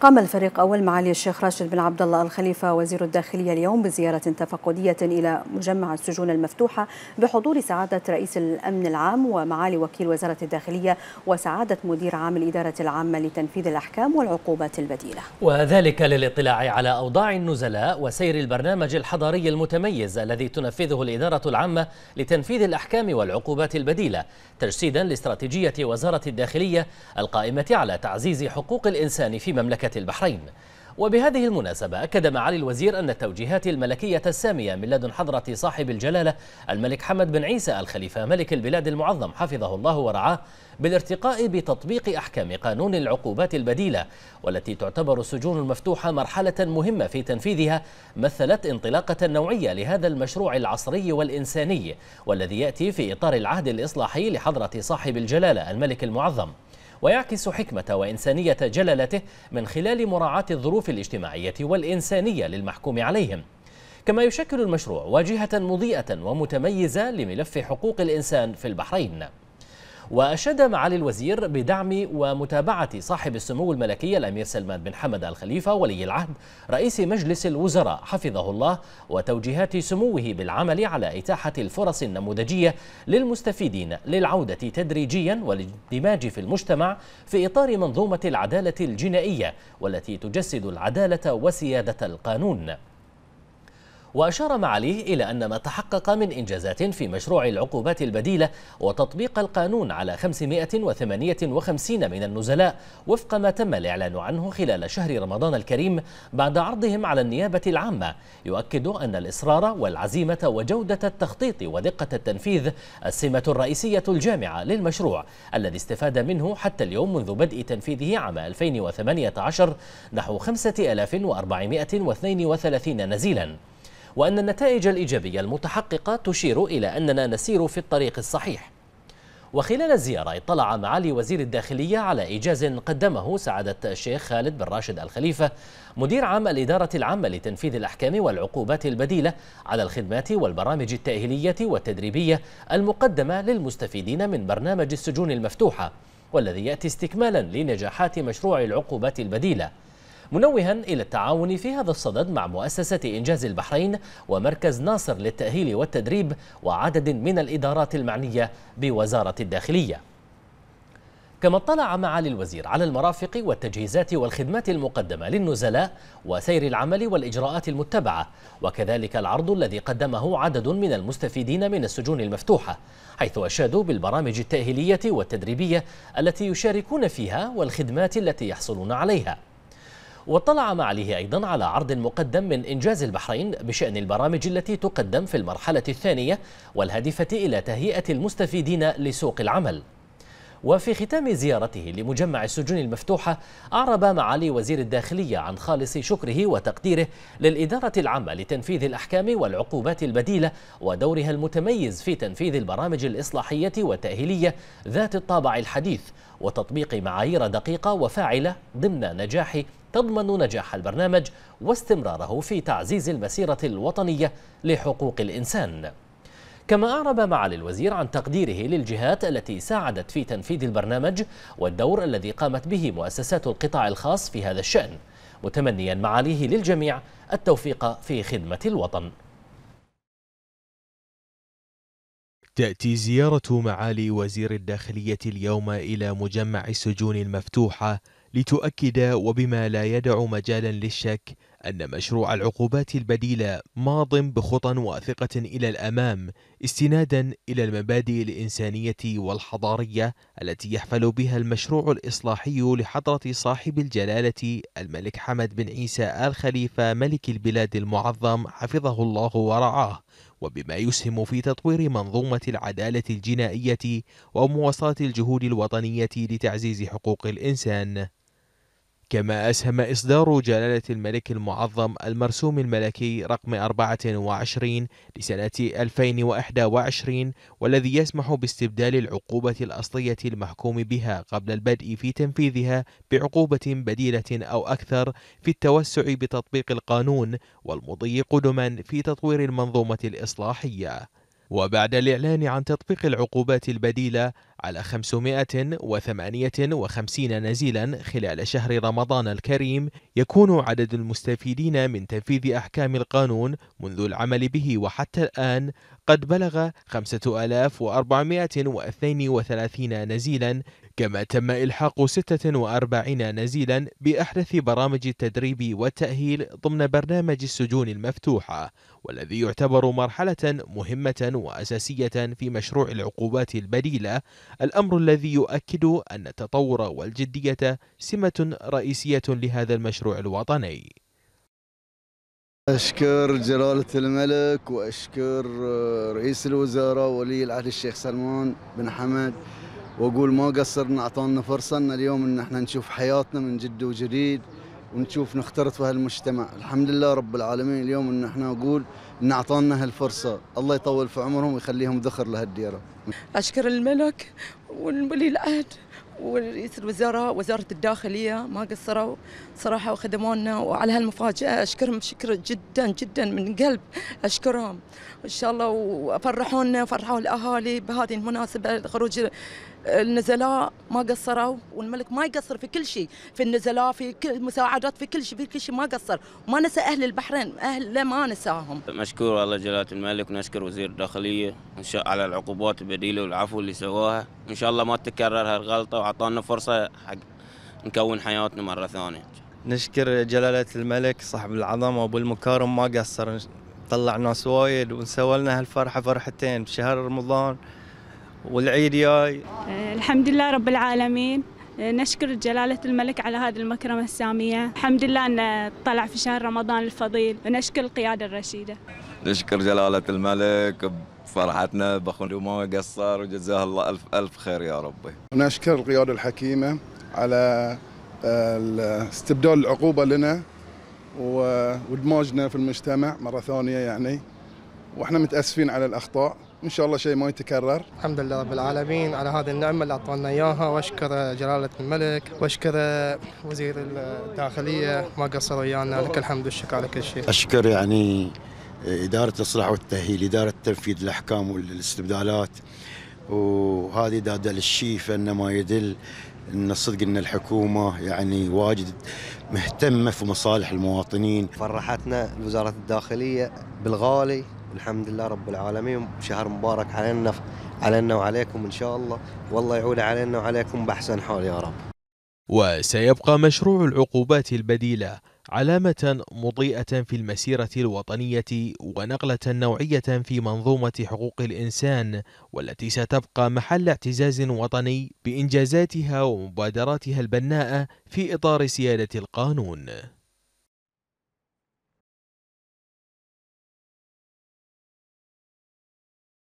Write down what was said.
قام الفريق أول معالي الشيخ راشد بن عبد الله الخليفة وزير الداخلية اليوم بزيارة تفقدية إلى مجمع السجون المفتوحة بحضور سعادة رئيس الأمن العام ومعالي وكيل وزارة الداخلية وسعادة مدير عام الإدارة العامة لتنفيذ الأحكام والعقوبات البديلة وذلك للاطلاع على أوضاع النزلاء وسير البرنامج الحضاري المتميز الذي تنفذه الإدارة العامة لتنفيذ الأحكام والعقوبات البديلة تجسيدا لاستراتيجية وزارة الداخلية القائمة على تعزيز حقوق الإنسان في مملكة مملكة البحرين وبهذه المناسبة أكد معالي الوزير أن التوجيهات الملكية السامية من لدن حضرة صاحب الجلالة الملك حمد بن عيسى الخليفة ملك البلاد المعظم حفظه الله ورعاه بالارتقاء بتطبيق أحكام قانون العقوبات البديلة والتي تعتبر السجون المفتوحة مرحلة مهمة في تنفيذها مثلت انطلاقة نوعية لهذا المشروع العصري والإنساني والذي يأتي في إطار العهد الإصلاحي لحضرة صاحب الجلالة الملك المعظم ويعكس حكمة وإنسانية جلالته من خلال مراعاة الظروف الاجتماعية والإنسانية للمحكوم عليهم كما يشكل المشروع واجهة مضيئة ومتميزة لملف حقوق الإنسان في البحرين وأشاد معالي الوزير بدعم ومتابعة صاحب السمو الملكي الأمير سلمان بن حمد الخليفة ولي العهد رئيس مجلس الوزراء حفظه الله وتوجيهات سموه بالعمل على إتاحة الفرص النموذجية للمستفيدين للعودة تدريجيا والاندماج في المجتمع في إطار منظومة العدالة الجنائية والتي تجسد العدالة وسيادة القانون وأشار معاليه إلى أن ما تحقق من إنجازات في مشروع العقوبات البديلة وتطبيق القانون على 558 من النزلاء وفق ما تم الإعلان عنه خلال شهر رمضان الكريم بعد عرضهم على النيابة العامة يؤكد أن الإصرار والعزيمة وجودة التخطيط ودقة التنفيذ السمة الرئيسية الجامعة للمشروع الذي استفاد منه حتى اليوم منذ بدء تنفيذه عام 2018 نحو 5432 نزيلاً وأن النتائج الإيجابية المتحققة تشير إلى أننا نسير في الطريق الصحيح وخلال الزيارة اطلع معالي وزير الداخلية على إيجاز قدمه سعادة الشيخ خالد بن راشد الخليفة مدير عام الإدارة العامة لتنفيذ الأحكام والعقوبات البديلة على الخدمات والبرامج التأهيلية والتدريبية المقدمة للمستفيدين من برنامج السجون المفتوحة والذي يأتي استكمالا لنجاحات مشروع العقوبات البديلة منوها إلى التعاون في هذا الصدد مع مؤسسة إنجاز البحرين ومركز ناصر للتأهيل والتدريب وعدد من الإدارات المعنية بوزارة الداخلية كما اطلع معالي الوزير على المرافق والتجهيزات والخدمات المقدمة للنزلاء وسير العمل والإجراءات المتبعة وكذلك العرض الذي قدمه عدد من المستفيدين من السجون المفتوحة حيث أشادوا بالبرامج التأهيلية والتدريبية التي يشاركون فيها والخدمات التي يحصلون عليها واطلع معاليه أيضا على عرض مقدم من إنجاز البحرين بشأن البرامج التي تقدم في المرحلة الثانية والهادفة إلى تهيئة المستفيدين لسوق العمل وفي ختام زيارته لمجمع السجون المفتوحة أعرب معالي وزير الداخلية عن خالص شكره وتقديره للإدارة العامة لتنفيذ الأحكام والعقوبات البديلة ودورها المتميز في تنفيذ البرامج الإصلاحية والتأهيلية ذات الطابع الحديث وتطبيق معايير دقيقة وفاعلة ضمن نجاح تضمن نجاح البرنامج واستمراره في تعزيز المسيرة الوطنية لحقوق الإنسان كما أعرب معالي الوزير عن تقديره للجهات التي ساعدت في تنفيذ البرنامج والدور الذي قامت به مؤسسات القطاع الخاص في هذا الشأن متمنيا معاليه للجميع التوفيق في خدمة الوطن تأتي زيارة معالي وزير الداخلية اليوم إلى مجمع السجون المفتوحة لتؤكد وبما لا يدع مجالا للشك أن مشروع العقوبات البديلة ماض بخطى واثقة إلى الأمام استنادا إلى المبادئ الإنسانية والحضارية التي يحفل بها المشروع الإصلاحي لحضرة صاحب الجلالة الملك حمد بن عيسى آل خليفة ملك البلاد المعظم حفظه الله ورعاه وبما يسهم في تطوير منظومة العدالة الجنائية ومواصلة الجهود الوطنية لتعزيز حقوق الإنسان كما أسهم إصدار جلالة الملك المعظم المرسوم الملكي رقم 24 لسنة 2021 والذي يسمح باستبدال العقوبة الأصلية المحكوم بها قبل البدء في تنفيذها بعقوبة بديلة أو أكثر في التوسع بتطبيق القانون والمضي قدما في تطوير المنظومة الإصلاحية. وبعد الإعلان عن تطبيق العقوبات البديلة على 558 نزيلا خلال شهر رمضان الكريم يكون عدد المستفيدين من تنفيذ أحكام القانون منذ العمل به وحتى الآن قد بلغ 5432 نزيلا كما تم إلحاق 46 نزيلا بأحدث برامج التدريب والتأهيل ضمن برنامج السجون المفتوحة والذي يعتبر مرحلة مهمة وأساسية في مشروع العقوبات البديلة الأمر الذي يؤكد أن التطور والجدية سمة رئيسية لهذا المشروع الوطني أشكر جلالة الملك وأشكر آه، رئيس الوزراء ولي العهد الشيخ سلمان بن حمد وأقول ما قصرنا أعطانا فرصة إن اليوم إن احنا نشوف حياتنا من جد وجديد ونشوف نخترط في هالمجتمع الحمد لله رب العالمين اليوم ان احنا نقول ان اعطانا هالفرصه الله يطول في عمرهم ويخليهم ذخر لهالديره اشكر الملك والولي العهد ورئيس الوزراء وزارة الداخلية ما قصروا صراحة وخدمونا وعلى هالمفاجأة أشكرهم شكر جدا جدا من قلب أشكرهم إن شاء الله وفرحونا وفرحوا الأهالي بهذه المناسبة خروج النزلاء ما قصروا والملك ما يقصر في كل شيء في النزلاء في كل مساعدات في كل شيء في كل شيء ما قصر ما نسى أهل البحرين أهل ما نساهم مشكور الله جلالة الملك ونشكر وزير الداخلية إن شاء على العقوبات البديلة والعفو اللي سواها إن شاء الله ما تتكرر هالغلطة واعطانا فرصة حق نكون حياتنا مرة ثانية نشكر جلالة الملك صاحب العظمة وأبو المكارم ما قصر طلع ناس وايد ونسوى لنا هالفرحة فرحتين بشهر رمضان والعيد جاي آه، الحمد لله رب العالمين آه، نشكر جلالة الملك على هذه المكرمة السامية الحمد لله أن طلع في شهر رمضان الفضيل ونشكر القيادة الرشيدة نشكر جلالة الملك بفرحتنا بأخونا ما قصر وجزاه الله ألف ألف خير يا ربي نشكر القيادة الحكيمة على آه، استبدال العقوبة لنا ودماجنا في المجتمع مرة ثانية يعني واحنا متأسفين على الأخطاء ان شاء الله شيء ما يتكرر الحمد لله رب العالمين على هذه النعمه اللي اعطانا اياها واشكر جلاله الملك واشكر وزير الداخليه ما قصروا ويانا لك الحمد والشكر على كل شيء اشكر يعني آه، اداره الاصلاح والتاهيل اداره تنفيذ الاحكام والاستبدالات وهذه دادة الشيء فان ما يدل ان صدق ان الحكومه يعني واجد مهتمه في مصالح المواطنين فرحتنا وزاره الداخليه بالغالي الحمد لله رب العالمين شهر مبارك علينا علينا وعليكم إن شاء الله والله يعود علينا وعليكم بأحسن حال يا رب وسيبقى مشروع العقوبات البديلة علامة مضيئة في المسيرة الوطنية ونقلة نوعية في منظومة حقوق الإنسان والتي ستبقى محل اعتزاز وطني بإنجازاتها ومبادراتها البناءة في إطار سيادة القانون